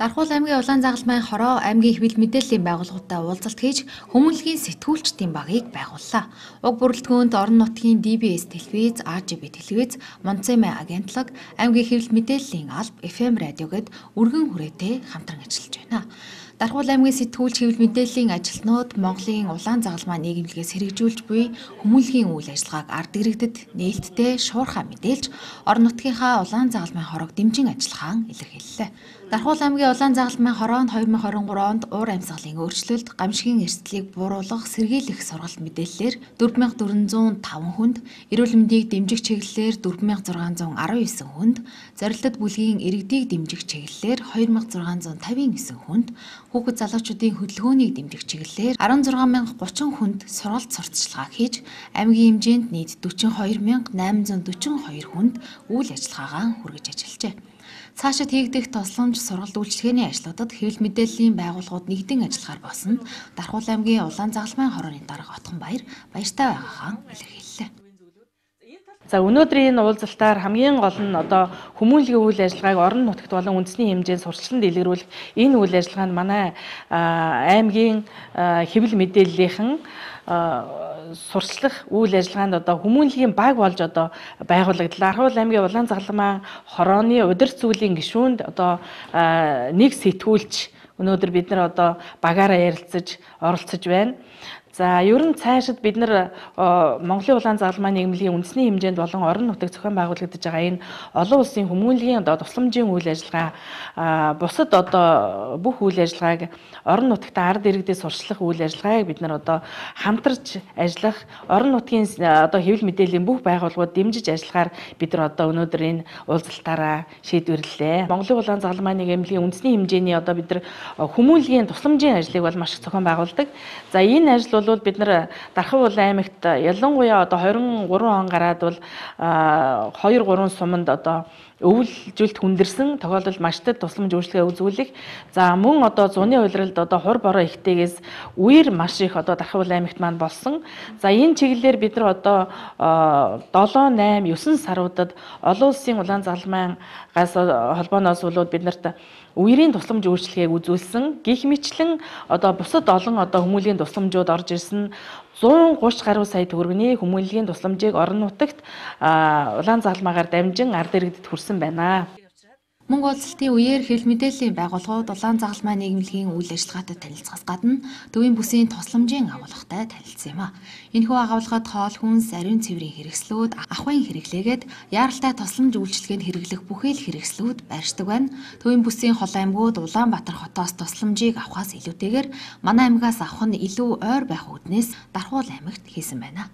Дархуул аймгийн Улаан загал майн хороо аймгийн хэвлэл мэдээллийн байгууллагуудтай уулзалт хийж хүмүүнлэгийн сэтгүүлчдийн багийг байгууллаа. Уг бүрэлдэхүүнд орон нутгийн DBS телевиз, RGB телевиз, Монцемэ агентлаг, аймгийн хэвлэл мэдээллийн алба, FM радио гээд өргөн хүрээтэй хамтран ажиллаж байна. Дархуул аймгийн сэтгүүл чиглэл мэдээллийн ажилтнууд Монголын улаан загалмаа нийгэмлэгээс хэрэгжүүлж буй хүмүүнлэгийн үйл ажиллагааг ард иргэдэд нээлттэй шуурхаа мэдээлж орон нутгийнхаа улаан загалмаа хорог дэмжин ажиллагаан илэрхийллээ. Дархуул аймгийн улаан загалмай хороонд 2023 онд уур амьсгалын өөрчлөлт, гамшигын эрсдлийг бууруулах, сэргийлэх сургалт мэдээллээр 4405 хүнд, эрүүл мэндийг дэмжих чиглэлээр 4619 хүнд, зорилтод бүлгийн иргэдийг дэмжих чиглэлээр 2659 хүнд, хүүхэд залуучуудын хөдөлгөөнийг дэмжих чиглэлээр 16030 хүнд сургалт сурталчилгаа хийж аймгийн хэмжээнд нийт 42842 хүнд үйл ажиллагаагаа хүргэж ажиллажээ. Цаашид хийгдэх тосломж сургалт үйлчлэгээний ажлуудад хэвлэл мэдээллийн байгууллагууд нэгдэн ажиллахаар болсон. Дархуул аймгийн Улаан Загалмайн хорооны дарга Отгонбаяр баяртай байгаагаа илэрхийллээ. За өнөөдрийн энэ уулзалтаар хамгийн гол нь одоо хүмүүнлэгийн үйл ажиллагааг орон нутгад болон үндэсний хэмжээнд сурчлан дэлгэрүүлэх энэ үйл ажиллагаа нь манай аймгийн хэвлэл мэдээллийнхэн сурчлах үйл ажиллагаанд одоо хүмүүнлэгийн баг болж одоо байгуулагдлаа. Архуул аймгийн Улаан Загламаа хорооны удирц зүйлийн гишүүнд одоо нэг сэтгүүлч өнөөдөр бид нар одоо багаараа ярилцаж оролцож байна. За ер нь цаашид бид нар Монголын улаан залмаа нийгмийн үндэсний хэмжээнд болон орон нутгийн зохион байгуулагдаж байгаа энэ олон улсын хүмүүнлэгийн одоо тусламжийн үйл ажиллагаа бусад одоо бүх үйл ажиллагааг орон нутгаар ард иргэдэд сурчлах үйл ажиллагааг бид нар одоо хамтарч ажиллах орон нутгийн одоо хэвлэл мэдээллийн бүх байгууллагууд дэмжиж ажиллахаар бид нар одоо өнөөдөр энэ уулзалтаараа шийдвэрлэлээ. Монголын улаан залмаа нийгмийн үндэсний хэмжээний одоо бид нар хүмүүнлэгийн тусламжийн ажлыг бол маш их зохион байгуулдаг. За энэ ажил бол бол бид нар Дархав Улаан аймагт э, ялангуяа одоо 23 он гараад бол 2 э, 3 суманд одоо өвлжилт хүндэрсэн тохиолдолд масштаб тусламж үйлчлэгээ үзүүлэх. За мөн одоо зуны улиралд одоо хур бороо ихтэйгээс үер маш их одоо Дархав Улаан аймагт маань болсон. За энэ чиглэлээр бид нар одоо 7 8 9 саруудад олон улсын улаан залмайн газ э, холбооноос бол бид нарт үерийн тусламж үйлчлэгийг үзүүлсэн. Гэх мэтлэн одоо бусад олон одоо хүмүүлийн тусламжууд орж ирсэн 130 гаруй сая төгрөгийн хүмүүнлэгийн тусламжийг орон нутагт улаан залмаагаар дамжин ард иргэдэд хүрсэн байна. Мөнгө олзлтын үеэр хэрэг мэдээллийн байгууллагууд улаан загалмай нийгэмлэгийн үйл ажиллагаатай танилцахаас гадна төвийн бүсийн тосломжийн агуулгатай танилцсан юм а. Энэхүү агуулгад хоол хүнс, ариун цэврийн хэрэгслүүд, ахуйн хэрэглээгээд яаралтай тосломж үйлчлэгэнд хэрэглэх бүхий л хэрэгслүүд байршдаг байна. Төвийн бүсийн хол аймгууд Улаанбаатар хотоос тосломжийг авахаас илүүтэйгээр манай аймгаас авах нь илүү ойр байх үднээс Дархуул аймагт хийсэн байна.